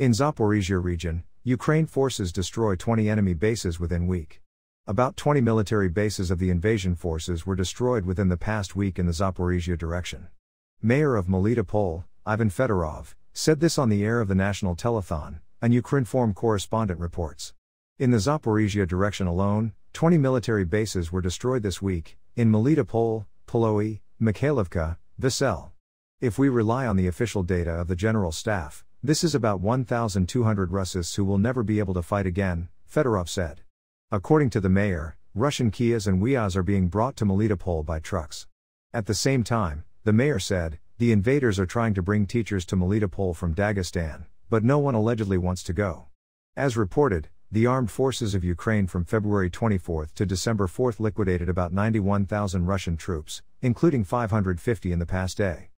In Zaporizhia region, Ukraine forces destroy 20 enemy bases within week. About 20 military bases of the invasion forces were destroyed within the past week in the Zaporizhia direction. Mayor of Melitopol, Ivan Fedorov, said this on the air of the National Telethon, an Ukrinform correspondent reports. In the Zaporizhia direction alone, 20 military bases were destroyed this week, in Melitopol, Poloi, Mikhailovka, Visel. If we rely on the official data of the General Staff, this is about 1,200 Russists who will never be able to fight again, Fedorov said. According to the mayor, Russian Kias and Wias are being brought to Melitopol by trucks. At the same time, the mayor said, the invaders are trying to bring teachers to Melitopol from Dagestan, but no one allegedly wants to go. As reported, the armed forces of Ukraine from February 24 to December 4 liquidated about 91,000 Russian troops, including 550 in the past day.